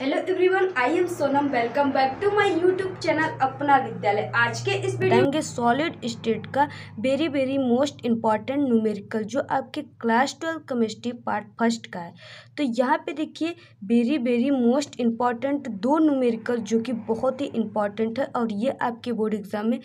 Hello everyone I am Sonam welcome back to my YouTube channel Apna Vidyalaya आज के इस video में सॉलिड स्टेट का very very most important numerical जो आपके class twelve chemistry part first का है तो यहाँ पे देखिए वेरी वेरी मोस्ट इम्पॉर्टेंट दो न्यूमेरिकल जो कि बहुत ही इम्पॉर्टेंट है और ये आपके बोर्ड एग्जाम में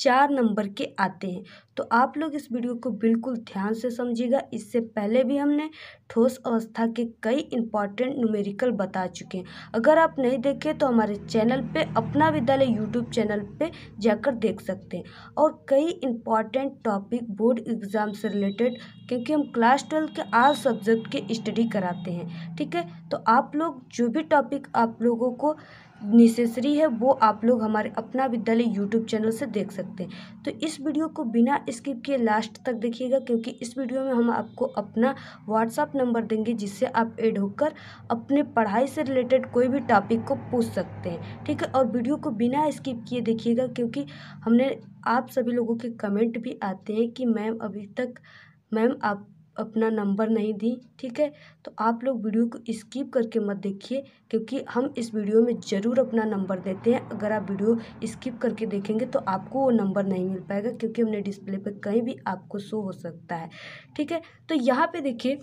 चार नंबर के आते हैं तो आप लोग इस वीडियो को बिल्कुल ध्यान से समझिएगा इससे पहले भी हमने ठोस अवस्था के कई इंपॉर्टेंट न्यूमेरिकल बता चुके हैं अगर आप नहीं देखे तो हमारे चैनल पे अपना विद्यालय यूट्यूब चैनल पे जाकर देख सकते हैं और कई इंपॉर्टेंट टॉपिक बोर्ड एग्ज़ाम से रिलेटेड क्योंकि हम क्लास ट्वेल्व के आर सब्जेक्ट की स्टडी कराते हैं ठीक है तो आप लोग जो भी टॉपिक आप लोगों को नेसेसरी है वो आप लोग हमारे अपना विद्यालय यूट्यूब चैनल से देख सकते हैं तो इस वीडियो को बिना स्किप किए लास्ट तक देखिएगा क्योंकि इस वीडियो में हम आपको अपना व्हाट्सअप नंबर देंगे जिससे आप ऐड होकर अपने पढ़ाई से रिलेटेड कोई भी टॉपिक को पूछ सकते हैं ठीक है और वीडियो को बिना स्किप किए देखिएगा क्योंकि हमने आप सभी लोगों के कमेंट भी आते हैं कि मैम अभी तक मैम आप अपना नंबर नहीं दी ठीक है तो आप लोग वीडियो को स्किप करके मत देखिए क्योंकि हम इस वीडियो में ज़रूर अपना नंबर देते हैं अगर आप वीडियो स्किप करके देखेंगे तो आपको वो नंबर नहीं मिल पाएगा क्योंकि हमने डिस्प्ले पर कहीं भी आपको शो हो सकता है ठीक है तो यहाँ पर देखिए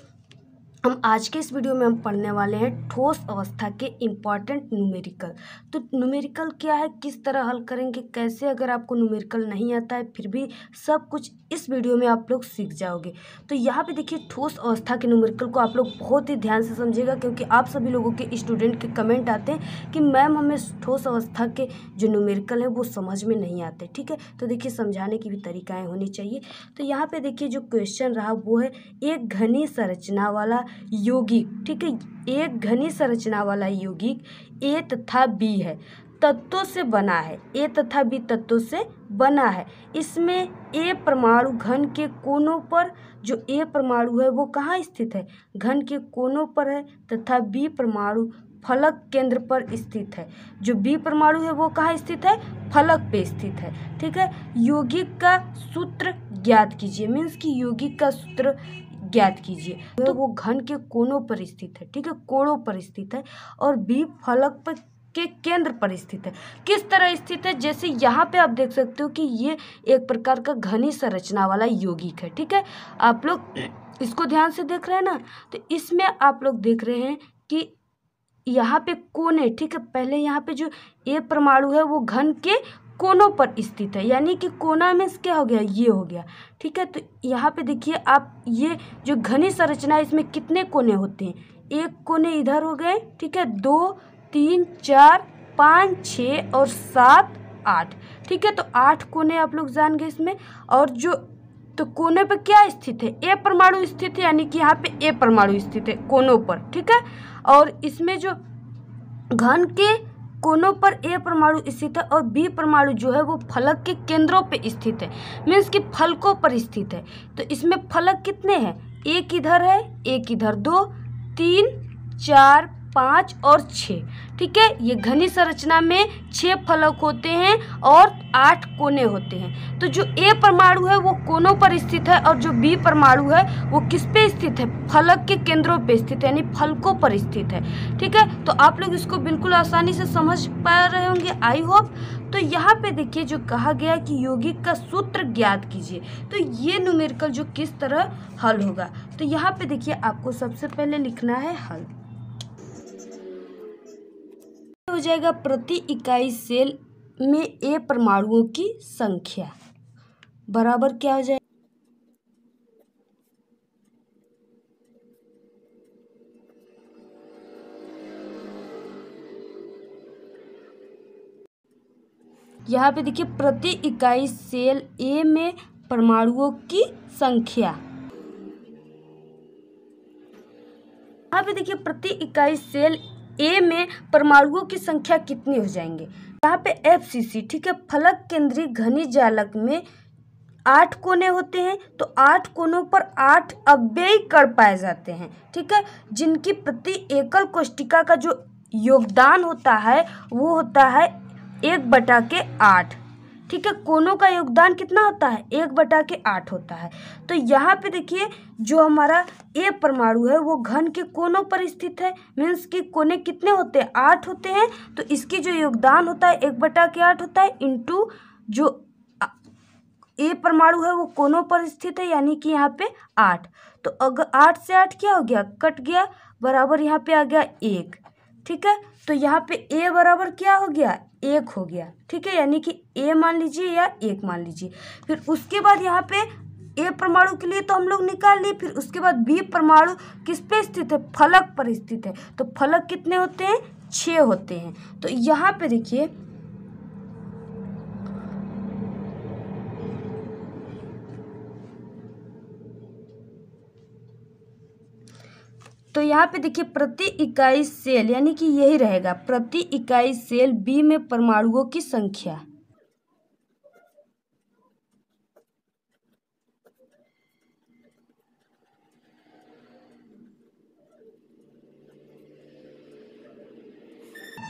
हम आज के इस वीडियो में हम पढ़ने वाले हैं ठोस अवस्था के इम्पॉर्टेंट न्यूमेरिकल तो न्यूमेरिकल क्या है किस तरह हल करेंगे कैसे अगर आपको न्यूमेरिकल नहीं आता है फिर भी सब कुछ इस वीडियो में आप लोग सीख जाओगे तो यहाँ पे देखिए ठोस अवस्था के न्यूमेरिकल को आप लोग बहुत ही ध्यान से समझिएगा क्योंकि आप सभी लोगों के स्टूडेंट के कमेंट आते हैं कि मैम हमें ठोस अवस्था के जो न्यूमेरिकल हैं वो समझ में नहीं आते ठीक है तो देखिए समझाने की भी तरीकाएँ होनी चाहिए तो यहाँ पर देखिए जो क्वेश्चन रहा वो है एक घनी संरचना वाला यौगिक ठीक है एक घनी संरचना वाला यौगिक ए तथा बी है तत्वों से बना है ए तथा बी तत्वों से बना है इसमें ए परमाणु घन के कोनों पर जो ए परमाणु है वो कहाँ स्थित है घन के कोनों पर है तथा बी परमाणु फलक केंद्र पर स्थित है जो बी परमाणु है वो कहाँ स्थित है फलक पे स्थित है ठीक है यौगिक का सूत्र ज्ञात कीजिए मीन्स कि यौगिक का सूत्र ज्ञात कीजिए हम्म। तो वो घन के कोनों पर स्थित है ठीक है कोणों पर स्थित है और बी फलक पर के केंद्र पर स्थित है किस तरह स्थित है जैसे यहाँ पे आप देख सकते हो कि ये एक प्रकार का घनी संरचना वाला यौगिक है ठीक है आप लोग इसको ध्यान से देख रहे हैं ना तो इसमें आप लोग देख रहे हैं कि यहाँ पे कोने ठीक है पहले यहाँ पे जो ए परमाणु है वो घन के कोनों पर स्थित है यानी कि कोना में क्या हो गया ये हो गया ठीक है तो यहाँ पे देखिए आप ये जो घनी संरचना है इसमें कितने कोने होते हैं एक कोने इधर हो गए ठीक है दो तीन चार पाँच छः और सात आठ ठीक है तो आठ कोने आप लोग जान गए इसमें और जो तो कोने पर क्या स्थित है ए परमाणु स्थित है यानी कि यहाँ पे ए परमाणु स्थित है कोनों पर ठीक है और इसमें जो घन के कोनों पर ए परमाणु स्थित है और बी परमाणु जो है वो फलक के केंद्रों पर स्थित है मीन्स कि फलकों पर स्थित है तो इसमें फलक कितने हैं एक इधर है एक इधर दो तीन चार पाँच और छः ठीक है ये घनी संरचना में छः फलक होते हैं और आठ कोने होते हैं तो जो ए परमाणु है वो कोनों पर स्थित है और जो बी परमाणु है वो किस पे स्थित है फलक के केंद्रों पे स्थित है यानी फलकों पर स्थित है ठीक है तो आप लोग इसको बिल्कुल आसानी से समझ पा रहे होंगे आई होप तो यहाँ पे देखिए जो कहा गया कि यौगिक का सूत्र ज्ञात कीजिए तो ये न्यूमेरिकल जो किस तरह हल होगा तो यहाँ पे देखिए आपको सबसे पहले लिखना है हल हो जाएगा प्रति इकाई सेल में ए परमाणुओं की संख्या बराबर क्या हो जाएगा यहाँ पे देखिए प्रति इकाई सेल ए में परमाणुओं की संख्या यहाँ पे देखिए प्रति इकाई सेल ए में परमाणुओं की संख्या कितनी हो जाएंगे यहाँ पे एफ सी सी ठीक है फलक केंद्रीय घनी जालक में आठ कोने होते हैं तो आठ कोनों पर आठ अव्ययी कण पाए जाते हैं ठीक है जिनकी प्रति एकल कोष्टिका का जो योगदान होता है वो होता है एक बटा के आठ ठीक है कोनों का योगदान कितना होता है एक बटा के आठ होता है तो यहाँ पे देखिए जो हमारा ए परमाणु है वो घन के कोनों पर स्थित है मीन्स कि कोने कितने होते हैं आठ होते हैं तो इसकी जो योगदान होता है एक बटा के आठ होता है इंटू जो ए परमाणु है वो कोनों पर स्थित है यानी कि यहाँ पे आठ तो अगर आठ से आठ क्या हो गया कट गया बराबर यहाँ पे आ गया एक ठीक है तो यहाँ पे ए बराबर क्या हो गया एक हो गया ठीक है यानी कि ए मान लीजिए या एक मान लीजिए फिर उसके बाद यहाँ पे ए परमाणु के लिए तो हम लोग निकाल लिए फिर उसके बाद बी परमाणु किस पे स्थित है फलक पर स्थित है तो फलक कितने होते हैं छः होते हैं तो यहाँ पे देखिए तो यहाँ पे देखिए प्रति इकाई सेल यानी कि यही रहेगा प्रति इकाई सेल बी में परमाणुओं की संख्या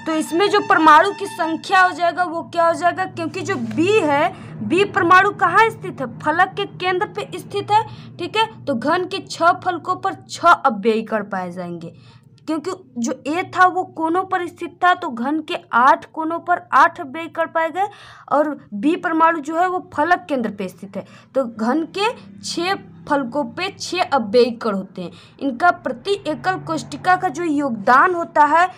तो इसमें जो परमाणु की संख्या हो जाएगा वो क्या हो जाएगा क्योंकि जो बी है बी परमाणु कहाँ स्थित है फलक के केंद्र पे स्थित है ठीक है तो घन के छह फलकों पर छह अव्ययी कर पाए जाएंगे क्योंकि जो ए था वो कोनों पर स्थित था तो घन के आठ कोनों पर आठ अव्ययी कर पाए गए और बी परमाणु जो है वो फलक केंद्र पे स्थित है तो घन के छः फलकों पे छः अव्ययी कर होते हैं इनका प्रति एकल कोष्टिका का जो योगदान होता है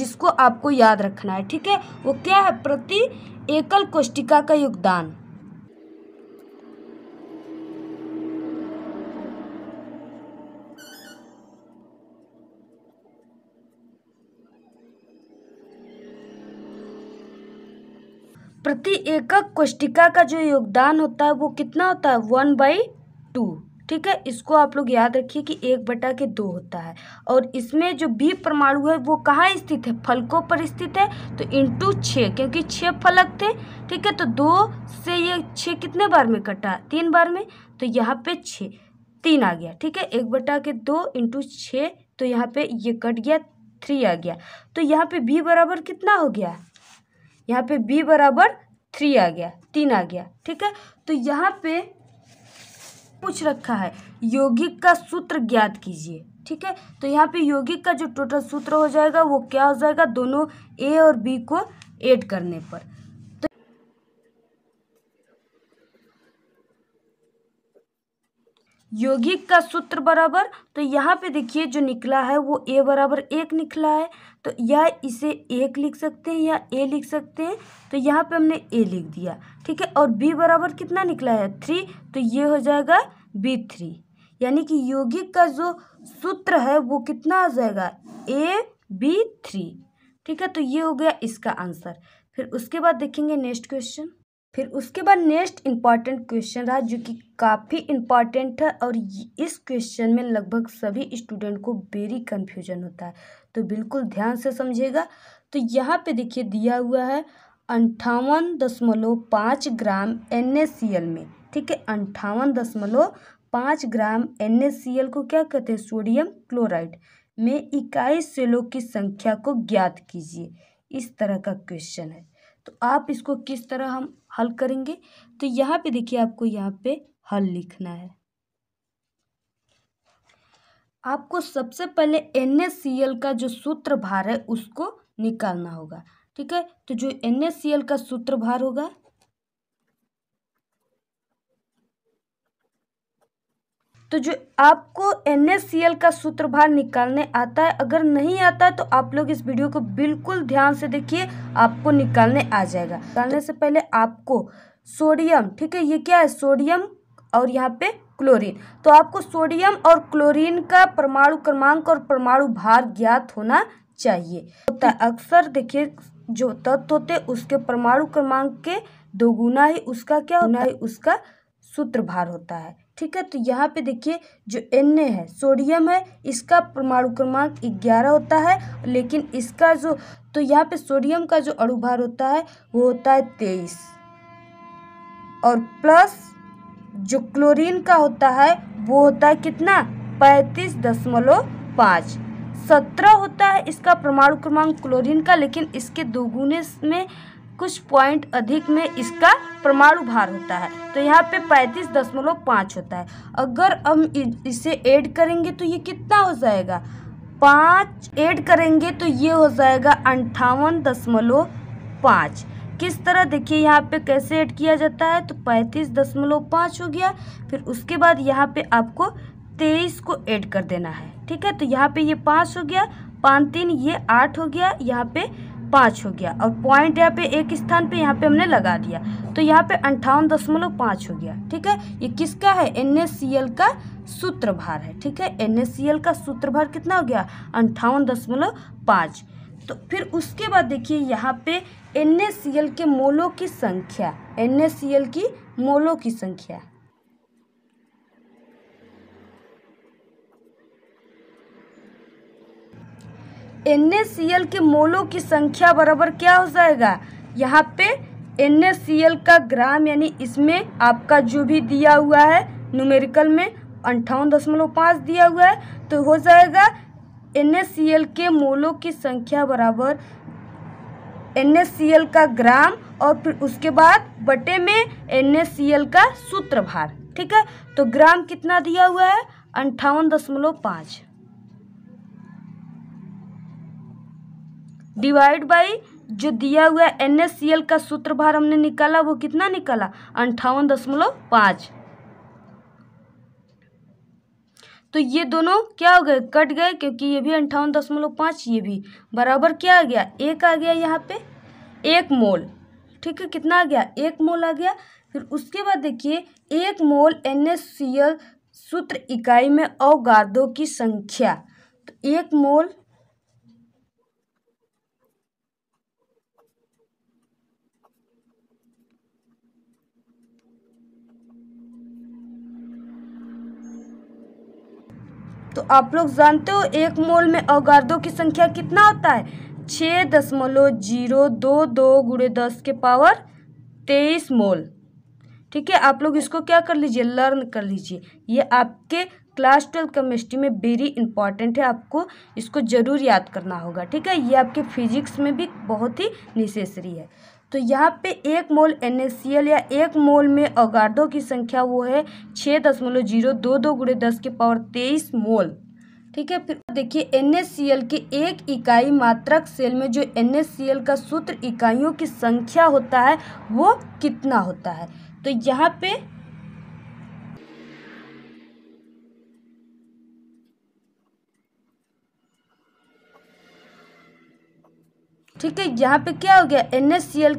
जिसको आपको याद रखना है ठीक है वो क्या है प्रति एकल कोष्टिका का योगदान प्रति एकक कोष्टिका का जो योगदान होता है वो कितना होता है वन बाई टू ठीक है इसको आप लोग याद रखिए कि एक बटा के दो होता है और इसमें जो बी परमाणु है वो कहाँ स्थित है फलकों पर स्थित है तो इंटू छः क्योंकि छः फलक थे ठीक है तो दो से ये छः कितने बार में कटा तीन बार में तो यहाँ पे छः तीन आ गया ठीक है एक बटा के दो इंटू छः तो यहाँ पे ये कट गया थ्री आ गया तो यहाँ पे बी बराबर कितना हो गया यहाँ पे बी बराबर थ्री आ गया तीन आ गया ठीक है तो यहाँ पे पूछ रखा है यौगिक का सूत्र ज्ञात कीजिए ठीक है तो यहाँ पे यौगिक का जो टोटल सूत्र हो जाएगा वो क्या हो जाएगा दोनों ए और बी को एड करने पर यौगिक का सूत्र बराबर तो यहाँ पे देखिए जो निकला है वो ए बराबर एक निकला है तो या इसे एक लिख सकते हैं या ए लिख सकते हैं तो यहाँ पे हमने ए लिख दिया ठीक है और बी बराबर कितना निकला है थ्री तो ये हो जाएगा बी थ्री यानी कि यौगिक का जो सूत्र है वो कितना आ जाएगा ए बी थ्री ठीक है तो ये हो गया इसका आंसर फिर उसके बाद देखेंगे नेक्स्ट क्वेश्चन फिर उसके बाद नेक्स्ट इम्पॉर्टेंट क्वेश्चन रहा जो कि काफ़ी इम्पॉर्टेंट है और इस क्वेश्चन में लगभग सभी स्टूडेंट को वेरी कन्फ्यूजन होता है तो बिल्कुल ध्यान से समझिएगा तो यहाँ पे देखिए दिया हुआ है अंठावन दशमलव पाँच ग्राम एन में ठीक है अंठावन दशमलव पाँच ग्राम एन को क्या कहते हैं सोडियम क्लोराइड में इकाई सेलों की संख्या को ज्ञात कीजिए इस तरह का क्वेश्चन है तो आप इसको किस तरह हम हल करेंगे तो यहाँ पे देखिए आपको यहाँ पे हल लिखना है आपको सबसे पहले एन का जो सूत्र भार है उसको निकालना होगा ठीक है तो जो एन का सूत्र भार होगा तो जो आपको एन का सूत्र भार निकालने आता है अगर नहीं आता है तो आप लोग इस वीडियो को बिल्कुल ध्यान से देखिए आपको निकालने आ जाएगा निकालने से पहले आपको सोडियम ठीक है ये क्या है सोडियम और यहाँ पे क्लोरीन तो आपको सोडियम और क्लोरीन का परमाणु क्रमांक और परमाणु भार ज्ञात होना चाहिए होता है अक्सर देखिए जो तत्व होते उसके परमाणु क्रमांक के दोगुना ही उसका क्या होना ही उसका सूत्र भार होता है ठीक है तो यहाँ पे देखिए जो एन है सोडियम है इसका परमाणु क्रमांक ग्यारह होता है लेकिन इसका जो तो यहाँ पे सोडियम का जो अड़ुभार होता है वो होता है तेईस और प्लस जो क्लोरीन का होता है वो होता है कितना पैंतीस दशमलव पाँच सत्रह होता है इसका परमाणु क्रमांक क्लोरीन का लेकिन इसके दोगुने में कुछ पॉइंट अधिक में इसका परमाणु भार होता है तो यहाँ पे पैंतीस दशमलव पाँच होता है अगर हम इसे ऐड करेंगे तो ये कितना हो जाएगा पाँच ऐड करेंगे तो ये हो जाएगा अंठावन दशमलव पाँच किस तरह देखिए यहाँ पे कैसे ऐड किया जाता है तो पैंतीस दशमलव पाँच हो गया फिर उसके बाद यहाँ पे आपको तेईस को ऐड कर देना है ठीक है तो यहाँ पे ये पाँच हो गया पाँच तीन ये आठ हो गया यहाँ पे पाँच हो गया और पॉइंट यहाँ पे एक स्थान पे यहाँ पे हमने लगा दिया तो यहाँ पे अंठावन दशमलव पाँच हो गया ठीक है ये किसका है एन का सूत्र भार है ठीक है एन का सूत्र भार कितना हो गया अंठावन दशमलव पाँच तो फिर उसके बाद देखिए यहाँ पे एन के मोलों की संख्या एन की मोलों की संख्या एन के मोलों की संख्या बराबर क्या हो जाएगा यहाँ पे एन का ग्राम यानी इसमें आपका जो भी दिया हुआ है न्यूमेरिकल में अंठावन दशमलव पाँच दिया हुआ है तो हो जाएगा एन के मोलों की संख्या बराबर एन का ग्राम और फिर उसके बाद बटे में एन का सूत्र भार ठीक है तो ग्राम कितना दिया हुआ है अंठावन दशमलव पाँच डिवाइड बाई जो दिया हुआ एन एस सी एल का सूत्रभार हमने निकाला वो कितना निकाला अंठावन दशमलव पाँच तो ये दोनों क्या हो गए कट गए क्योंकि ये भी अंठावन दशमलव पाँच ये भी बराबर क्या आ गया एक आ गया यहाँ पे एक मोल ठीक है कितना आ गया एक मोल आ गया फिर उसके बाद देखिए एक mole N S C L सूत्र इकाई में अवगार्धों की संख्या तो एक मोल तो आप लोग जानते हो एक मोल में अवगार्दों की संख्या कितना होता है छः दशमलव जीरो दो दो गुड़े दस के पावर तेईस मोल ठीक है आप लोग इसको क्या कर लीजिए लर्न कर लीजिए ये आपके क्लास ट्वेल्व केमिस्ट्री में वेरी इंपॉर्टेंट है आपको इसको ज़रूर याद करना होगा ठीक है ये आपके फिजिक्स में भी बहुत ही नेसेसरी है तो यहाँ पे एक मोल एन या एक मोल में अगार्डो की संख्या वो है छः दशमलव जीरो दो दो गुड़े दस के पावर तेईस मोल ठीक है फिर देखिए एन के एक इकाई मात्रक सेल में जो एन का सूत्र इकाइयों की संख्या होता है वो कितना होता है तो यहाँ पे ठीक है यहाँ पे क्या हो गया एन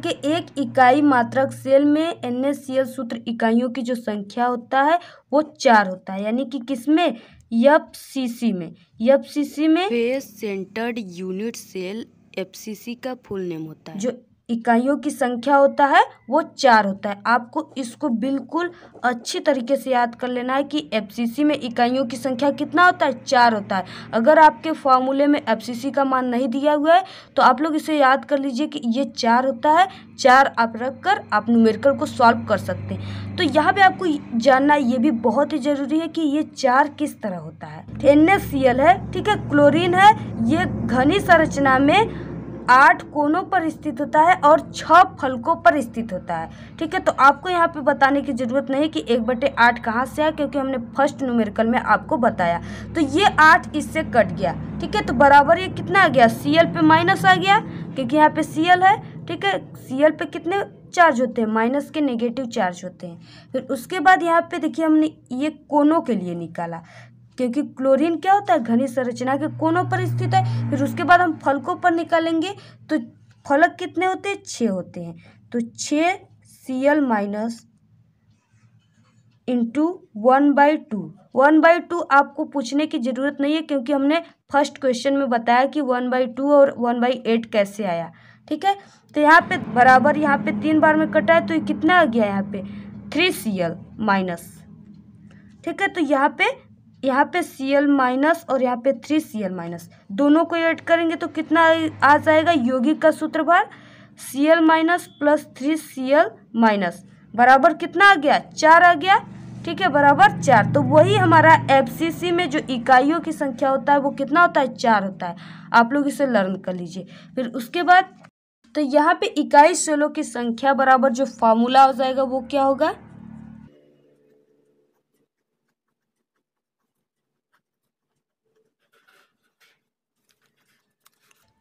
के एक इकाई मात्रक सेल में एन सूत्र इकाइयों की जो संख्या होता है वो चार होता है यानी कि किसमें यप सी में यप सी में face centred unit cell FCC का फुल नेम होता है जो इकाइयों की संख्या होता है वो चार होता है आपको इसको बिल्कुल अच्छी तरीके से याद कर लेना है कि एफसीसी में इकाइयों की संख्या कितना होता है चार होता है अगर आपके फॉर्मूले में एफसीसी का मान नहीं दिया हुआ है तो आप लोग इसे याद कर लीजिए कि ये चार होता है चार आप रख कर आप न्यूमेरिकल को सॉल्व कर सकते हैं तो यहाँ पर आपको जानना ये भी बहुत ही ज़रूरी है कि ये चार किस तरह होता है एन है ठीक है क्लोरिन है ये घनी संरचना में आठ कोनों पर स्थित होता है और छह फलकों पर स्थित होता है ठीक है तो आपको यहाँ पे बताने की ज़रूरत नहीं कि एक बटे आठ कहाँ से है क्योंकि हमने फर्स्ट न्यूमेरिकल में आपको बताया तो ये आठ इससे कट गया ठीक है तो बराबर ये कितना आ गया सी पे माइनस आ गया क्योंकि यहाँ पे सी है ठीक है सी पे कितने चार्ज होते हैं माइनस के नेगेटिव चार्ज होते हैं फिर उसके बाद यहाँ पे देखिए हमने ये कोनों के लिए निकाला क्योंकि क्लोरीन क्या होता है घनी संरचना के कोनों पर स्थित है फिर उसके बाद हम फलकों पर निकालेंगे तो फलक कितने होते हैं छः होते हैं तो छः C L minus into one by two one by two आपको पूछने की ज़रूरत नहीं है क्योंकि हमने फर्स्ट क्वेश्चन में बताया कि वन बाई टू और वन बाई एट कैसे आया ठीक है तो यहाँ पे बराबर यहाँ पे तीन बार में कटा है तो ये कितना आ गया यहाँ पे थ्री सी एल माइनस ठीक है तो यहाँ पे यहाँ पे सी एल माइनस और यहाँ पे थ्री सी एल माइनस दोनों को ऐड करेंगे तो कितना आ जाएगा यौगिक का सूत्रभार C L minus plus three C L minus बराबर कितना आ गया चार आ गया ठीक है बराबर चार तो वही हमारा एफ में जो इकाइयों की संख्या होता है वो कितना होता है चार होता है आप लोग इसे लर्न कर लीजिए फिर उसके बाद तो यहाँ पे इकाई सेलों की संख्या बराबर जो फार्मूला हो जाएगा वो क्या होगा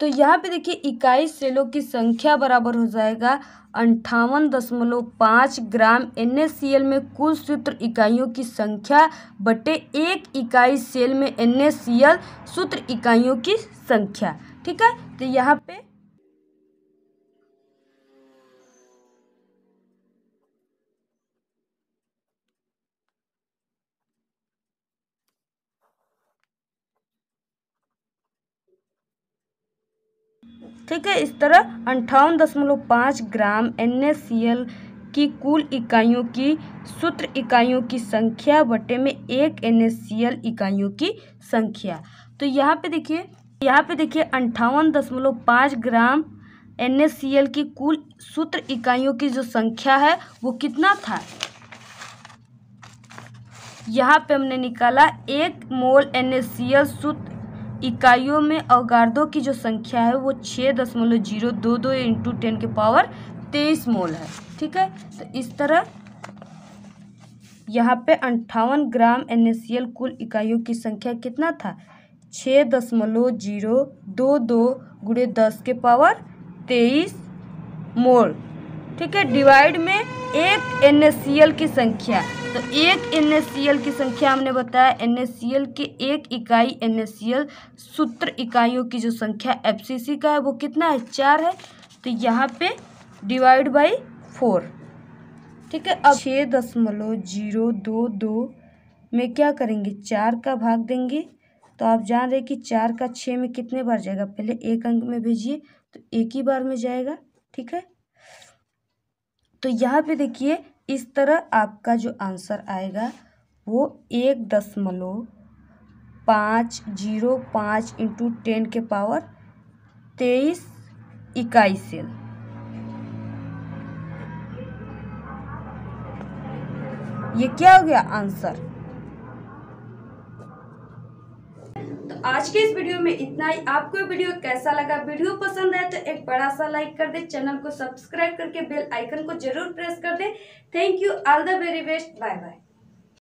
तो यहाँ पे देखिए इक्कीस सेलों की संख्या बराबर हो जाएगा अंठावन दशमलव पाँच ग्राम एन में कुल सूत्र इकाइयों की संख्या बटे एक इकाई सेल में एन सूत्र इकाइयों की संख्या ठीक है तो यहाँ पे ठीक है इस तरह अंठावन दशमलव पाँच ग्राम एन की कुल इकाइयों की सूत्र इकाइयों की संख्या बटे में एक एन इकाइयों की संख्या तो यहाँ पे देखिए यहाँ पे देखिए अंठावन दशमलव पाँच ग्राम एन की कुल सूत्र इकाइयों की जो संख्या है वो कितना था यहाँ पे हमने निकाला एक मोल एन सूत्र इकाइयों में अवगार्दों की जो संख्या है वो छः दशमलव जीरो दो दो इंटू टेन के पावर तेईस मोल है ठीक है तो इस तरह यहाँ पे अंठावन ग्राम एन कुल इकाइयों की संख्या कितना था छः दशमलव जीरो दो दो गुड़े दस के पावर तेईस मोल ठीक है डिवाइड में एक एन की संख्या तो एक एन की संख्या हमने बताया एन के एक इकाई एन सूत्र इकाइयों की जो संख्या एफ का है वो कितना है चार है तो यहाँ पे डिवाइड बाई फोर ठीक है अब छः दशमलव जीरो दो दो में क्या करेंगे चार का भाग देंगे तो आप जान रहे कि चार का छः में कितने बार जाएगा पहले एक अंक में भेजिए तो एक ही बार में जाएगा ठीक है तो यहाँ पे देखिए इस तरह आपका जो आंसर आएगा वो एक दशमलव पाँच जीरो पाँच इंटू टेन के पावर तेईस इकाई सेल ये क्या हो गया आंसर तो आज के इस वीडियो में इतना ही आपको वीडियो कैसा लगा वीडियो पसंद आए तो एक बड़ा सा लाइक कर दे चैनल को सब्सक्राइब करके बेल आइकन को जरूर प्रेस कर दे thank you all the very best bye bye